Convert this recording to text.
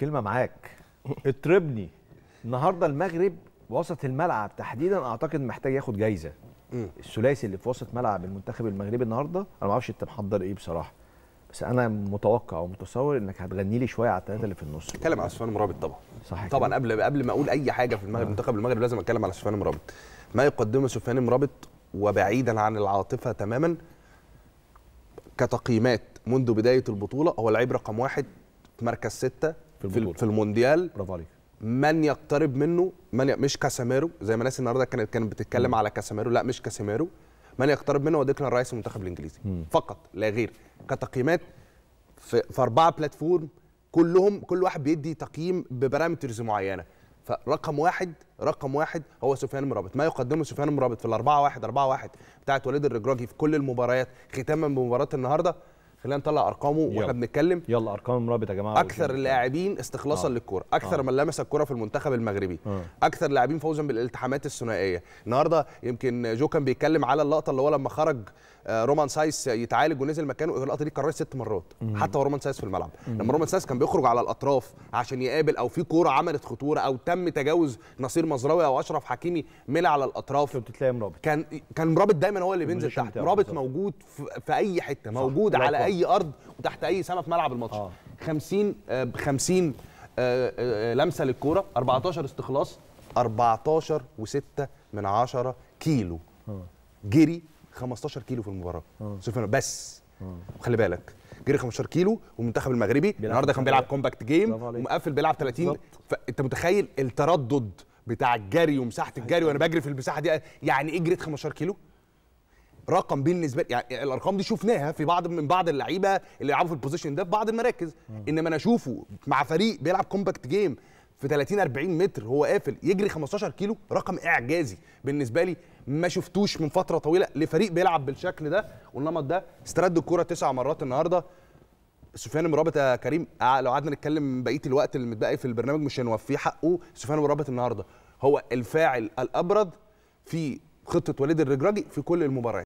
كلمه معاك اطربني النهارده المغرب وسط الملعب تحديدا اعتقد محتاج ياخد جايزه الثلاثي اللي في وسط ملعب المنتخب المغربي النهارده انا ما اعرفش انت محضر ايه بصراحه بس انا متوقع ومتصور انك هتغني لي شويه على الثلاثه اللي في النص اتكلم على سفيان مرابط طبعا صحيح طبعا قبل قبل ما اقول اي حاجه في المغرب المنتخب آه. المغرب لازم اتكلم على سفيان مرابط ما يقدمه سفيان مرابط وبعيدا عن العاطفه تماما كتقييمات منذ بدايه البطوله هو لعيب رقم واحد في مركز سته في, البطولة. في المونديال برافو عليك من يقترب منه من ي... مش كاسيميرو زي ما الناس النهارده كانت كانت بتتكلم م. على كاسيميرو لا مش كاسيميرو من يقترب منه هو ديكلان رايس المنتخب الانجليزي م. فقط لا غير كتقييمات في, في اربعه بلاتفورم كلهم كل واحد بيدي تقييم ببارامترز معينه فرقم واحد رقم واحد هو سفيان مرابط ما يقدمه سفيان مرابط في الأربعة واحد أربعة واحد بتاعت وليد الرجراجي في كل المباريات ختاما بمباراة النهاردة خلينا نطلع ارقامه واحنا بنتكلم يلا ارقام رابط يا جماعه اكثر اللاعبين استخلاصا آه. للكوره اكثر آه. من لمس الكوره في المنتخب المغربي آه. اكثر لاعبين فوزا بالالتحامات الثنائيه النهارده يمكن جو كان بيتكلم على اللقطه اللي هو لما خرج آه، رومان سايس يتعالج ونزل مكانه اللقطه دي اتكررت ست مرات مم. حتى ورومان سايس في الملعب مم. لما رومان سايس كان بيخرج على الاطراف عشان يقابل او في كوره عملت خطوره او تم تجاوز نصير مزراوي او اشرف حكيمي ملى على الاطراف كان كان مرابط دايما هو اللي بينزل تحت مرابط موجود في, في اي حته موجود على اي اي ارض وتحت اي سما في ملعب الماتش 50 ب 50 لمسه للكوره 14 استخلاص 14 و6 من 10 كيلو آه. جري 15 كيلو في المباراه آه. بس وخلي آه. بالك جري 15 كيلو والمنتخب المغربي النهارده كان بيلعب كومباكت جيم ومقفل بيلعب 30 فانت متخيل التردد بتاع الجري ومساحه الجري وانا بجري في المساحه دي يعني ايه جريت 15 كيلو رقم بالنسبه لي يعني الارقام دي شفناها في بعض من بعض اللعيبه اللي بيلعبوا في البوزيشن ده في بعض المراكز انما انا اشوفه مع فريق بيلعب كومباكت جيم في 30 40 متر هو قافل يجري 15 كيلو رقم اعجازي بالنسبه لي ما شفتوش من فتره طويله لفريق بيلعب بالشكل ده والنمط ده استرد الكره تسع مرات النهارده سفيان مرابط يا كريم آه، لو قعدنا نتكلم بقيه الوقت اللي متبقي في البرنامج مش هنوفيه حقه سفيان مرابط النهارده هو الفاعل الابرد في خطه وليد الرجراجي في كل المباريات